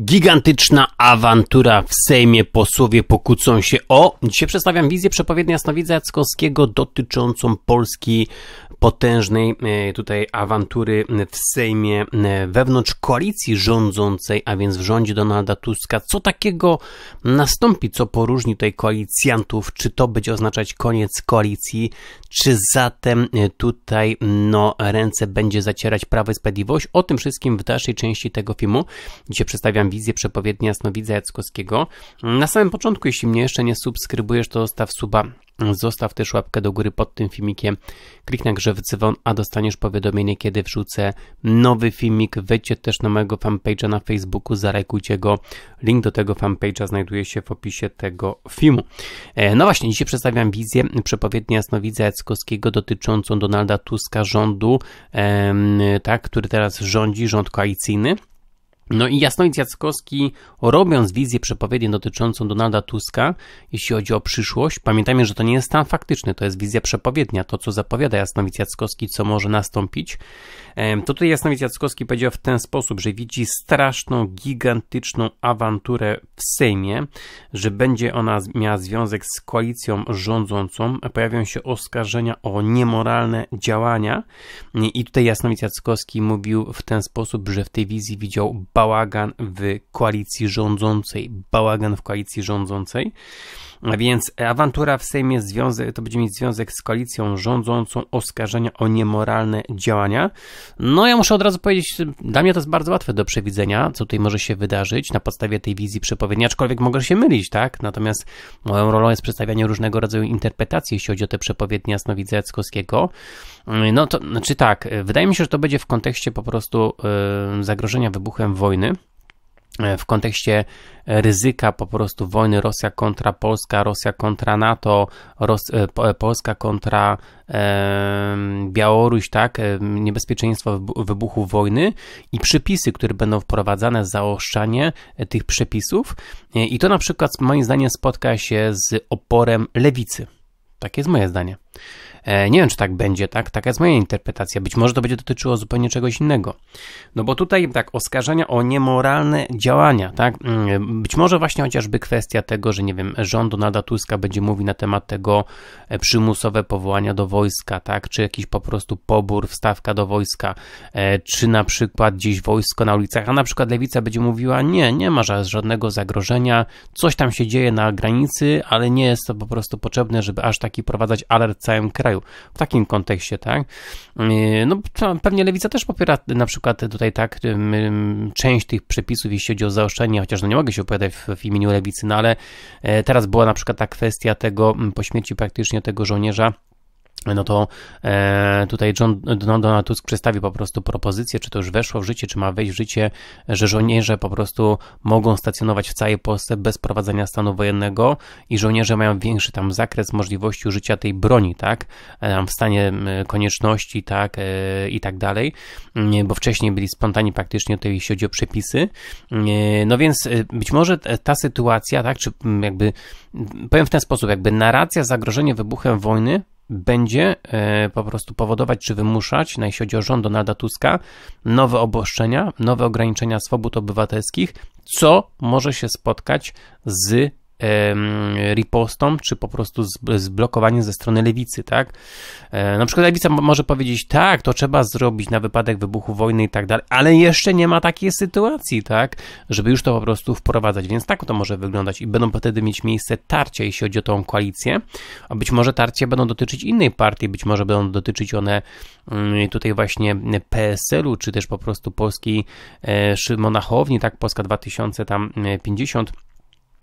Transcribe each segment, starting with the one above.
Gigantyczna awantura w Sejmie. Posłowie pokłócą się o. Dzisiaj przedstawiam wizję przepowiedni Jasnowidza Jackowskiego dotyczącą Polski potężnej e, tutaj awantury w Sejmie e, wewnątrz koalicji rządzącej, a więc w rządzie Donalda Tuska. Co takiego nastąpi, co poróżni tutaj koalicjantów? Czy to będzie oznaczać koniec koalicji? Czy zatem e, tutaj no, ręce będzie zacierać Prawo i Sprawiedliwość? O tym wszystkim w dalszej części tego filmu. gdzie przedstawiam wizję przepowiedni Jasnowidza Jackowskiego. Na samym początku, jeśli mnie jeszcze nie subskrybujesz, to zostaw suba Zostaw też łapkę do góry pod tym filmikiem, kliknij grze w dzwon, a dostaniesz powiadomienie, kiedy wrzucę nowy filmik. Wejdźcie też na mojego fanpage'a na Facebooku, zarejkujcie go. Link do tego fanpage'a znajduje się w opisie tego filmu. E, no właśnie, dzisiaj przedstawiam wizję przepowiedni Jasnowidza Jackowskiego dotyczącą Donalda Tuska, rządu, tak, który teraz rządzi, rząd koalicyjny. No i Jasnowic Jackowski, robiąc wizję przepowiedni dotyczącą Donalda Tuska, jeśli chodzi o przyszłość, pamiętajmy, że to nie jest stan faktyczny, to jest wizja przepowiednia, to co zapowiada Jasnowic Jackowski, co może nastąpić. To tutaj Jasnowic Jackowski powiedział w ten sposób, że widzi straszną, gigantyczną awanturę w Sejmie, że będzie ona miała związek z koalicją rządzącą, pojawią się oskarżenia o niemoralne działania i tutaj Jasnowic Jackowski mówił w ten sposób, że w tej wizji widział bałagan w koalicji rządzącej. Bałagan w koalicji rządzącej. A więc awantura w Sejmie związek, to będzie mieć związek z koalicją rządzącą, oskarżenia o niemoralne działania. No ja muszę od razu powiedzieć, dla mnie to jest bardzo łatwe do przewidzenia, co tutaj może się wydarzyć na podstawie tej wizji przepowiedni, aczkolwiek mogę się mylić, tak? Natomiast moją rolą jest przedstawianie różnego rodzaju interpretacji, jeśli chodzi o te przepowiednie Jasnowidza Jackowskiego. No to, znaczy tak, wydaje mi się, że to będzie w kontekście po prostu yy, zagrożenia wybuchem wojny e, w kontekście ryzyka po prostu wojny Rosja kontra Polska, Rosja kontra NATO, Ros e, e, Polska kontra e, Białoruś, tak, niebezpieczeństwo wybuchu wojny i przepisy, które będą wprowadzane, zaostrzanie tych przepisów i to na przykład moim zdaniem spotka się z oporem lewicy. Takie jest moje zdanie. E, nie wiem, czy tak będzie, tak? Taka jest moja interpretacja. Być może to będzie dotyczyło zupełnie czegoś innego. No bo tutaj tak, oskarżenia o niemoralne działania, tak? Mm, być może właśnie chociażby kwestia tego, że nie wiem, rząd Donalda Tuska będzie mówił na temat tego e, przymusowe powołania do wojska, tak? Czy jakiś po prostu pobór, wstawka do wojska, e, czy na przykład gdzieś wojsko na ulicach, a na przykład lewica będzie mówiła, nie, nie ma żadnego zagrożenia, coś tam się dzieje na granicy, ale nie jest to po prostu potrzebne, żeby aż taki prowadzać alert całym kraju kraju. W takim kontekście, tak? E, no, pewnie lewica też popiera na przykład tutaj, tak, e, część tych przepisów, jeśli chodzi o zaoszczenie, chociaż no nie mogę się opowiadać w, w imieniu lewicy, no ale e, teraz była na przykład ta kwestia tego, po śmierci praktycznie tego żołnierza, no to e, tutaj John, no, Donald Tusk przedstawi po prostu propozycję, czy to już weszło w życie, czy ma wejść w życie, że żołnierze po prostu mogą stacjonować w całej Polsce bez prowadzenia stanu wojennego i żołnierze mają większy tam zakres możliwości użycia tej broni, tak, e, w stanie konieczności, tak, e, i tak dalej, bo wcześniej byli spontani praktycznie tutaj, jeśli chodzi o przepisy. no więc e, być może ta sytuacja, tak, czy jakby, powiem w ten sposób, jakby narracja zagrożenie wybuchem wojny będzie e, po prostu powodować czy wymuszać, no jeśli chodzi o rząd Donalda Tuska, nowe obostrzenia, nowe ograniczenia swobód obywatelskich, co może się spotkać z ripostą, czy po prostu zblokowaniem ze strony lewicy, tak? E, na przykład lewica może powiedzieć, tak, to trzeba zrobić na wypadek wybuchu wojny i tak dalej, ale jeszcze nie ma takiej sytuacji, tak? Żeby już to po prostu wprowadzać, więc tak to może wyglądać i będą wtedy mieć miejsce tarcia, jeśli chodzi o tą koalicję, a być może tarcie będą dotyczyć innej partii, być może będą dotyczyć one mm, tutaj właśnie PSL-u, czy też po prostu polskiej Szymona Hołowni, tak? Polska 2050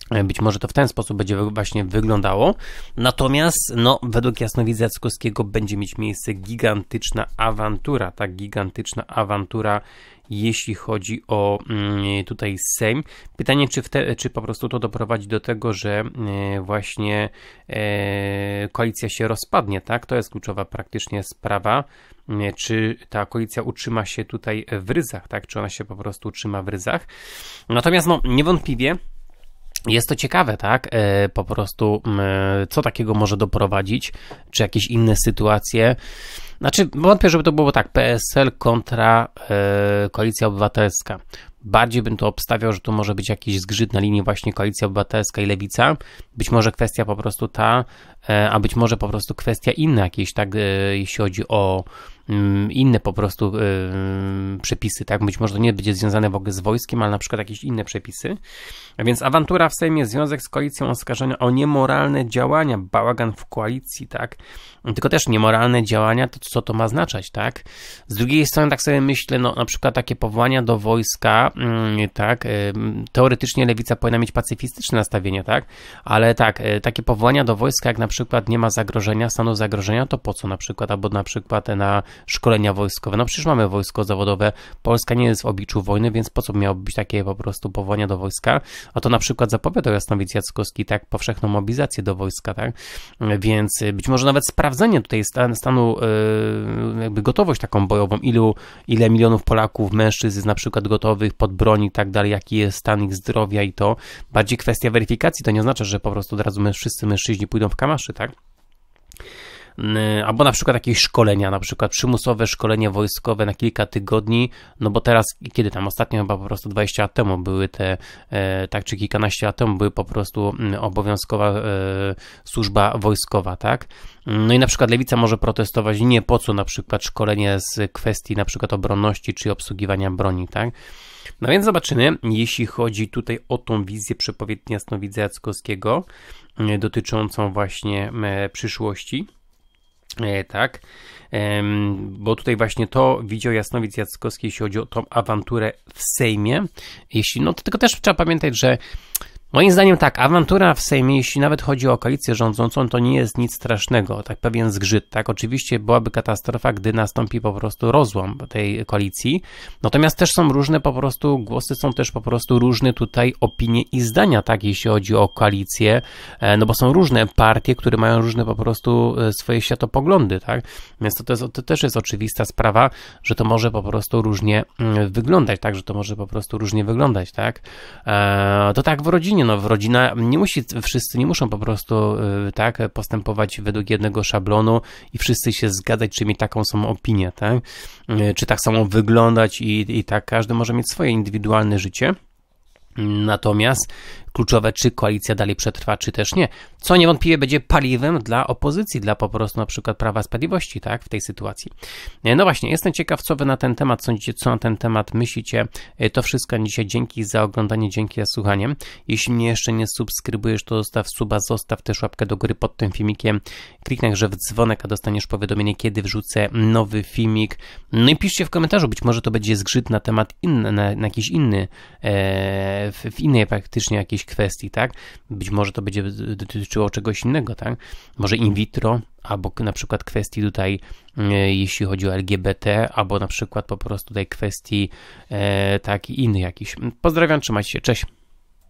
E, być może to w ten sposób będzie właśnie wyglądało. Natomiast, no, według Jasnowidza Jackowskiego będzie mieć miejsce gigantyczna awantura. Tak, gigantyczna awantura, jeśli chodzi o mm, tutaj Sejm. Pytanie, czy, te, czy po prostu to doprowadzi do tego, że e, właśnie e, koalicja się rozpadnie, tak? To jest kluczowa praktycznie sprawa czy ta koalicja utrzyma się tutaj w ryzach, tak? Czy ona się po prostu utrzyma w ryzach. Natomiast no, niewątpliwie jest to ciekawe, tak? E, po prostu, mm, e, co takiego może doprowadzić, czy jakieś inne sytuacje. Znaczy, wątpię, żeby to było tak: PSL kontra e, Koalicja Obywatelska. Bardziej bym to obstawiał, że to może być jakiś zgrzyt na linii właśnie Koalicja Obywatelska i Lewica. Być może kwestia po prostu ta, e, a być może po prostu kwestia inna jakieś, tak, e, jeśli chodzi o mm, inne po prostu e, przepisy, tak? Być może to nie będzie związane w ogóle z wojskiem, ale na przykład jakieś inne przepisy. A więc awantura w Sejmie, związek z koalicją, oskarżenia o niemoralne działania, bałagan w koalicji, tak? Tylko też niemoralne działania, to co to ma znaczać, tak? Z drugiej strony tak sobie myślę, no na przykład takie powołania do wojska, Mm, tak, y, teoretycznie lewica powinna mieć pacyfistyczne nastawienie, tak, ale tak, y, takie powołania do wojska, jak na przykład nie ma zagrożenia, stanu zagrożenia, to po co na przykład, albo na przykład na szkolenia wojskowe, no przecież mamy wojsko zawodowe, Polska nie jest w obliczu wojny, więc po co miałoby być takie po prostu powołania do wojska, a to na przykład zapowiadał Jasnowic Jackowski, tak, powszechną mobilizację do wojska, tak, więc y, być może nawet sprawdzenie tutaj stan, stanu, jakby gotowość taką bojową, ilu, ile milionów Polaków, mężczyzn jest na przykład gotowych pod broń i tak dalej, jaki jest stan ich zdrowia i to. Bardziej kwestia weryfikacji, to nie oznacza, że po prostu od razu my, wszyscy mężczyźni pójdą w kamaszy, tak? Mm, albo na przykład jakieś szkolenia, na przykład przymusowe szkolenie wojskowe na kilka tygodni, no bo teraz, kiedy tam ostatnio chyba po prostu 20 lat temu były te, e, tak czy kilkanaście lat temu były po prostu mm, obowiązkowa e, służba wojskowa, tak? Mm, no i na przykład lewica może protestować, nie po co na przykład szkolenie z kwestii na przykład obronności czy obsługiwania broni, tak? No więc zobaczymy, jeśli chodzi tutaj o tą wizję przepowiedni Jasnowidza Jackowskiego dotyczącą właśnie przyszłości. E, tak, bo tutaj właśnie to widział Jasnowic Jackowski, jeśli chodzi o tą awanturę w Sejmie. Jeśli, no to tylko też trzeba pamiętać, że Moim zdaniem tak, awantura w Sejmie, jeśli nawet chodzi o koalicję rządzącą, to nie jest nic strasznego, tak pewien zgrzyt, tak? Oczywiście byłaby katastrofa, gdy nastąpi po prostu rozłam tej koalicji, natomiast też są różne po prostu, głosy są też po prostu różne tutaj opinie i zdania, tak? Jeśli chodzi o koalicję, e, no bo są różne partie, które mają różne po prostu e, swoje światopoglądy, tak? Więc to, to, jest, to też jest oczywista sprawa, że to może po prostu różnie mm, wyglądać, tak? Że to może po prostu różnie wyglądać, tak? E, to tak w rodzinie no w rodzina nie musi, wszyscy nie muszą po prostu y, tak postępować według jednego szablonu i wszyscy się zgadzać, czy mieć taką samą opinię, tak? Y, czy tak samo wyglądać i, i tak każdy może mieć swoje indywidualne życie. Natomiast kluczowe, czy koalicja dalej przetrwa, czy też nie. Co niewątpliwie będzie paliwem dla opozycji, dla po prostu na przykład Prawa Sprawiedliwości, tak, w tej sytuacji. E, no właśnie, jestem ciekaw, co wy na ten temat sądzicie, co na ten temat myślicie. E, to wszystko dzisiaj. Dzięki za oglądanie, dzięki za słuchanie. Jeśli mnie jeszcze nie subskrybujesz, to zostaw suba, zostaw też łapkę do góry pod tym filmikiem. Kliknij że w dzwonek, a dostaniesz powiadomienie, kiedy wrzucę nowy filmik. No i piszcie w komentarzu, być może to będzie zgrzyt na temat inny, na, na jakiś inny, e, w, w innej praktycznie jakiejś kwestii, tak? Być może to będzie dotyczyło czegoś innego, tak? Może in vitro, albo na przykład kwestii tutaj, e, jeśli chodzi o LGBT, albo na przykład po prostu tutaj kwestii e, tak i innych Pozdrawiam, trzymajcie się, cześć.